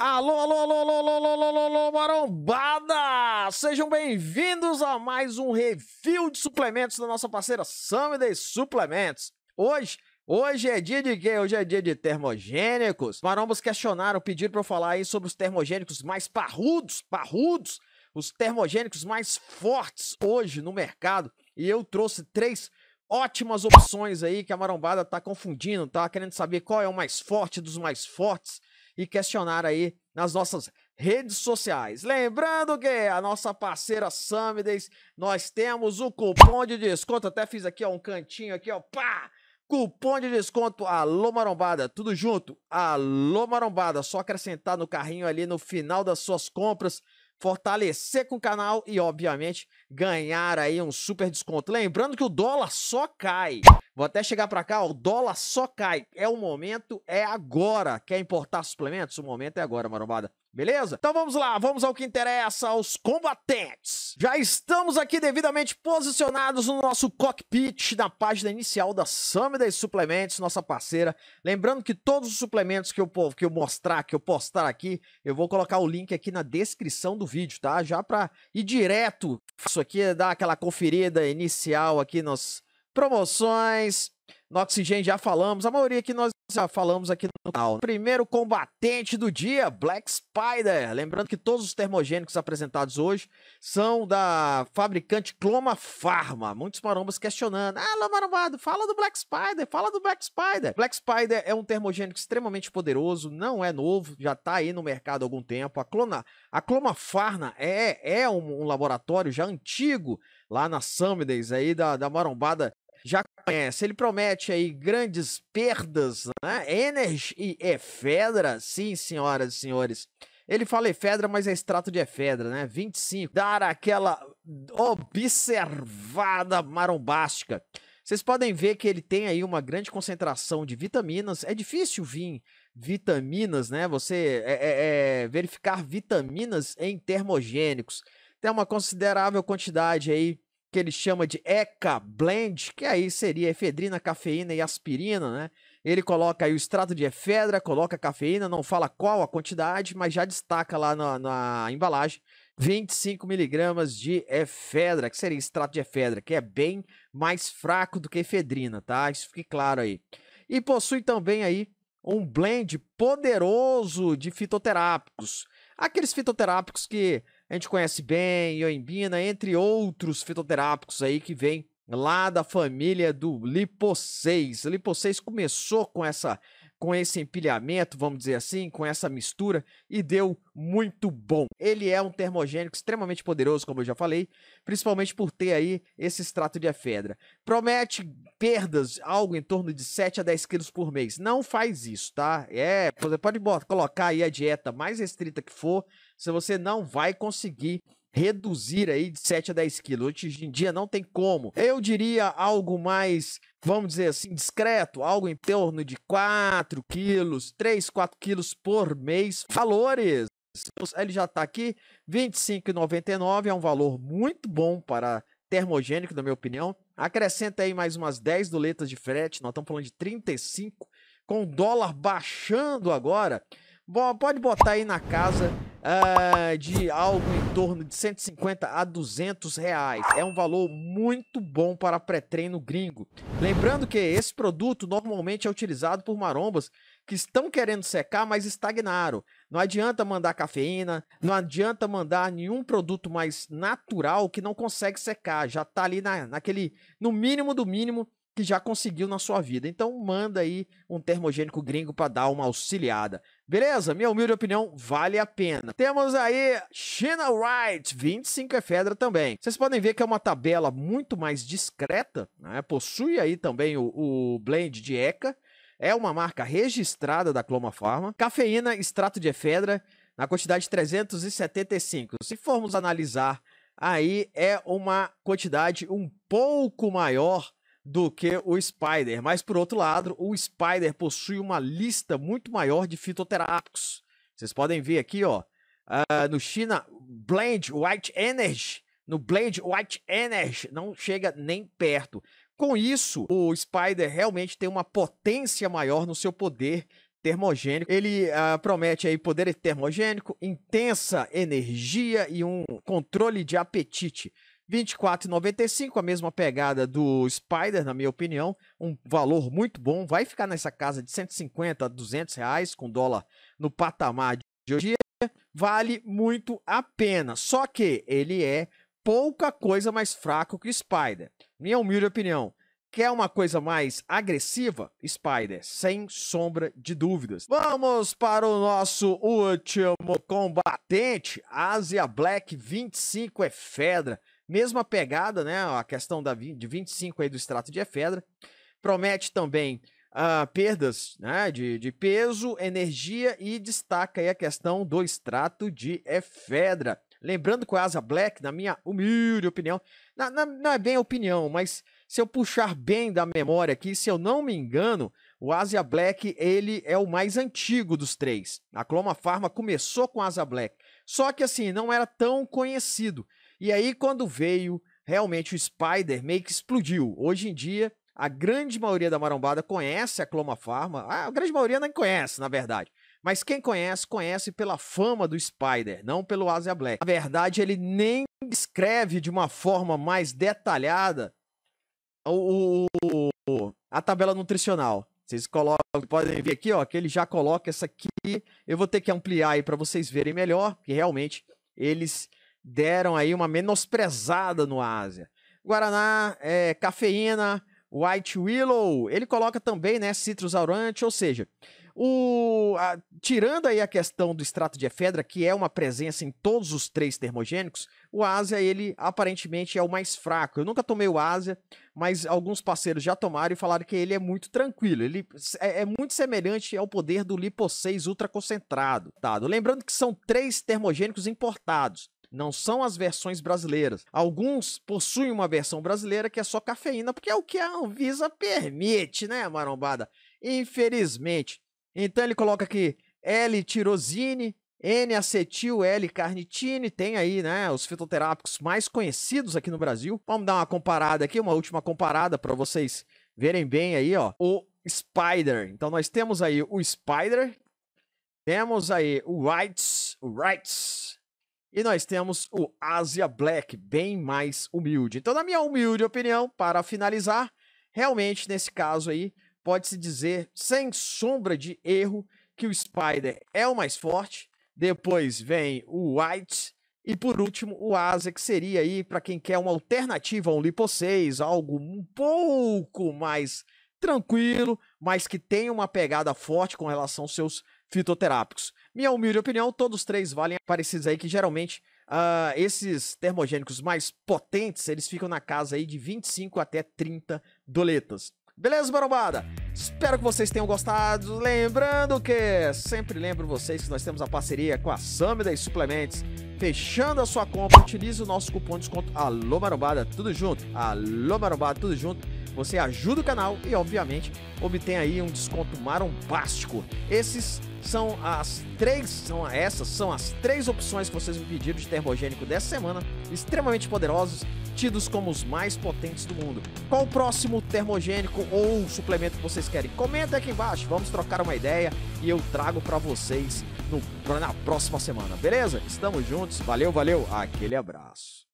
Alô, alô, alô, alô, alô, alô, alô, alô, marombada! Sejam bem-vindos a mais um review de suplementos da nossa parceira Summiday Suplementos. Hoje, hoje é dia de quê? Hoje é dia de termogênicos. Marombas questionaram, pediram para eu falar aí sobre os termogênicos mais parrudos, parrudos, os termogênicos mais fortes hoje no mercado. E eu trouxe três ótimas opções aí que a marombada tá confundindo, tá querendo saber qual é o mais forte dos mais fortes e questionar aí nas nossas redes sociais. Lembrando que a nossa parceira Samidays, nós temos o cupom de desconto, até fiz aqui ó, um cantinho aqui, ó, pá! Cupom de desconto Alô Marombada, tudo junto? Alô Marombada, só acrescentar no carrinho ali no final das suas compras, fortalecer com o canal e obviamente ganhar aí um super desconto. Lembrando que o dólar só cai. Vou até chegar para cá, ó, o dólar só cai. É o momento, é agora. Quer importar suplementos? O momento é agora, marombada. Beleza? Então vamos lá, vamos ao que interessa, aos combatentes. Já estamos aqui devidamente posicionados no nosso cockpit, na página inicial da Summit Suplementos, nossa parceira. Lembrando que todos os suplementos que eu, que eu mostrar, que eu postar aqui, eu vou colocar o link aqui na descrição do vídeo, tá? Já para ir direto, isso aqui, é dar aquela conferida inicial aqui nos promoções. No Oxygen já falamos, a maioria que nós já falamos aqui no canal. Primeiro combatente do dia, Black Spider. Lembrando que todos os termogênicos apresentados hoje são da fabricante Cloma Pharma. Muitos marombas questionando. Ah, Lamarombado, fala do Black Spider, fala do Black Spider. Black Spider é um termogênico extremamente poderoso, não é novo, já está aí no mercado há algum tempo. A, Clona, a Cloma Pharma é, é um, um laboratório já antigo lá na Summidays aí da, da marombada conhece, ele promete aí grandes perdas, né? É Energy e Efedra, é sim, senhoras e senhores. Ele fala efedra, é mas é extrato de efedra, né? 25. Dar aquela observada marombástica. Vocês podem ver que ele tem aí uma grande concentração de vitaminas. É difícil vir vitaminas, né? Você é, é, é verificar vitaminas em termogênicos. Tem uma considerável quantidade aí que ele chama de ECA Blend, que aí seria efedrina, cafeína e aspirina, né? Ele coloca aí o extrato de efedra, coloca cafeína, não fala qual a quantidade, mas já destaca lá na, na embalagem 25 miligramas de efedra, que seria extrato de efedra, que é bem mais fraco do que efedrina, tá? Isso fique claro aí. E possui também aí um blend poderoso de fitoterápicos. Aqueles fitoterápicos que a gente conhece bem, ioimbina, entre outros fitoterápicos aí que vem lá da família do 6. O 6 começou com essa com esse empilhamento, vamos dizer assim, com essa mistura e deu muito bom. Ele é um termogênico extremamente poderoso, como eu já falei, principalmente por ter aí esse extrato de efedra. Promete perdas algo em torno de 7 a 10 quilos por mês. Não faz isso, tá? É, você pode colocar aí a dieta mais restrita que for, se você não vai conseguir reduzir aí de 7 a 10 quilos. Hoje em dia não tem como. Eu diria algo mais, vamos dizer assim, discreto, algo em torno de 4 quilos, 3, 4 quilos por mês. Valores! Ele já está aqui, R$ 25,99 é um valor muito bom para termogênico, na minha opinião. Acrescenta aí mais umas 10 doletas de frete, nós estamos falando de 35, com o dólar baixando agora. Bom, pode botar aí na casa uh, de algo em torno de 150 a 200 reais. É um valor muito bom para pré-treino gringo. Lembrando que esse produto normalmente é utilizado por marombas que estão querendo secar, mas estagnaram. Não adianta mandar cafeína, não adianta mandar nenhum produto mais natural que não consegue secar, já está ali na, naquele, no mínimo do mínimo que já conseguiu na sua vida. Então manda aí um termogênico gringo para dar uma auxiliada. Beleza? Minha humilde opinião, vale a pena. Temos aí China Wright, 25 efedra é também. Vocês podem ver que é uma tabela muito mais discreta, né? possui aí também o, o blend de ECA, é uma marca registrada da Cloma Pharma. Cafeína, extrato de efedra, na quantidade de 375. Se formos analisar, aí é uma quantidade um pouco maior do que o Spider. Mas, por outro lado, o Spider possui uma lista muito maior de fitoterápicos. Vocês podem ver aqui, ó. Uh, no China, Blend White Energy. No Blend White Energy não chega nem perto. Com isso, o Spider realmente tem uma potência maior no seu poder termogênico. Ele uh, promete aí poder termogênico, intensa energia e um controle de apetite. 24,95, a mesma pegada do Spider, na minha opinião, um valor muito bom, vai ficar nessa casa de 150 a 200 reais com dólar no patamar de hoje, vale muito a pena, só que ele é pouca coisa mais fraco que o Spider, minha humilde opinião. Quer uma coisa mais agressiva? Spider, sem sombra de dúvidas. Vamos para o nosso último combatente. Asia Black 25 é Fedra. Mesma pegada, né? A questão da, de 25 aí do extrato de efedra. Promete também uh, perdas né, de, de peso, energia e destaca aí a questão do extrato de efedra. Lembrando que o Asa Black, na minha humilde opinião, na, na, não é bem opinião, mas se eu puxar bem da memória aqui, se eu não me engano, o Asia Black ele é o mais antigo dos três. A Cloma Pharma começou com o Asia Black, só que assim não era tão conhecido. E aí, quando veio, realmente o Spider meio que explodiu. Hoje em dia, a grande maioria da marombada conhece a Cloma Pharma. A grande maioria nem conhece, na verdade. Mas quem conhece, conhece pela fama do Spider, não pelo Asia Black. Na verdade, ele nem escreve de uma forma mais detalhada o, o, a tabela nutricional. Vocês colocam, podem ver aqui, ó, que ele já coloca essa aqui. Eu vou ter que ampliar aí para vocês verem melhor, que realmente eles deram aí uma menosprezada no Ásia. Guaraná, é, cafeína, White Willow, ele coloca também, né, citrus aurante, ou seja, o, a, tirando aí a questão do extrato de efedra, que é uma presença em todos os três termogênicos, o Ásia, ele aparentemente é o mais fraco. Eu nunca tomei o Ásia, mas alguns parceiros já tomaram e falaram que ele é muito tranquilo. Ele é, é muito semelhante ao poder do lipo 6 ultraconcentrado. Tá? Lembrando que são três termogênicos importados. Não são as versões brasileiras. Alguns possuem uma versão brasileira que é só cafeína, porque é o que a Anvisa permite, né, marombada? Infelizmente. Então ele coloca aqui L-tirosine, N-acetil-L-carnitine, tem aí, né, os fitoterápicos mais conhecidos aqui no Brasil. Vamos dar uma comparada aqui, uma última comparada para vocês verem bem aí, ó. O Spider. Então nós temos aí o Spider, temos aí o Rights, o Rights e nós temos o Asia Black, bem mais humilde. Então, na minha humilde opinião, para finalizar, realmente nesse caso aí, pode-se dizer, sem sombra de erro, que o Spider é o mais forte. Depois vem o White. E por último, o Asia que seria aí para quem quer uma alternativa a um Lipo 6, algo um pouco mais tranquilo, mas que tem uma pegada forte com relação aos seus fitoterápicos. Minha humilde opinião, todos três valem parecidos aí, que geralmente uh, esses termogênicos mais potentes, eles ficam na casa aí de 25 até 30 doletas. Beleza, marombada? Espero que vocês tenham gostado. Lembrando que sempre lembro vocês que nós temos a parceria com a Samida e Suplementos. Fechando a sua compra, utilize o nosso cupom de desconto Alô Marombada, tudo junto. Alô Marombada, tudo junto. Você ajuda o canal e, obviamente, obtém aí um desconto marombástico. Esses são as três, são essas, são as três opções que vocês me pediram de termogênico dessa semana, extremamente poderosos, tidos como os mais potentes do mundo. Qual o próximo termogênico ou suplemento que vocês querem? Comenta aqui embaixo, vamos trocar uma ideia e eu trago para vocês no, na próxima semana, beleza? Estamos juntos, valeu, valeu, aquele abraço.